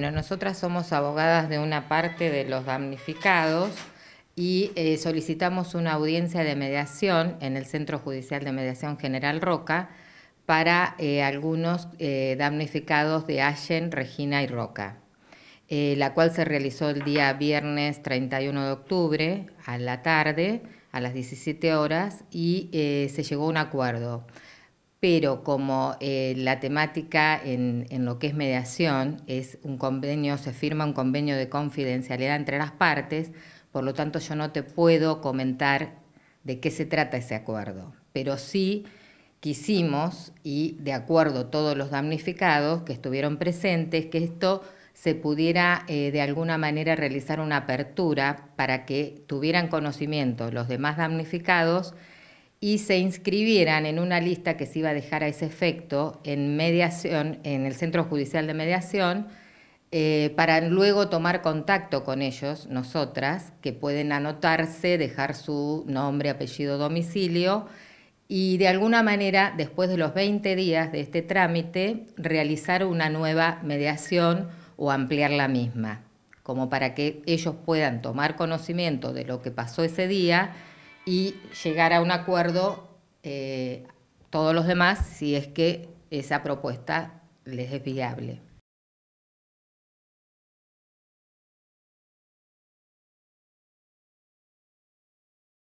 Bueno, nosotras somos abogadas de una parte de los damnificados y eh, solicitamos una audiencia de mediación en el Centro Judicial de Mediación General Roca para eh, algunos eh, damnificados de Allen, Regina y Roca, la cual se realizó el día viernes 31 de octubre a la tarde, a las 17 horas, y se llegó a un acuerdo pero como eh, la temática en, lo que es mediación es un convenio, se firma un convenio de confidencialidad entre las partes, por lo tanto yo no te puedo comentar de qué se trata ese acuerdo, pero sí quisimos y de acuerdo todos los damnificados que estuvieron presentes que esto se pudiera eh, de alguna manera realizar una apertura para que tuvieran conocimiento los demás damnificados y se inscribieran en una lista que se iba a dejar a ese efecto en mediación, en el Centro Judicial de Mediación, eh, para luego tomar contacto con ellos, nosotras, que pueden anotarse, dejar su nombre, apellido, domicilio, y de alguna manera, después de los 20 días de este trámite, realizar una nueva mediación o ampliar la misma, como para que ellos puedan tomar conocimiento de lo que pasó ese día y llegar a un acuerdo eh, todos los demás si es que esa propuesta les es viable.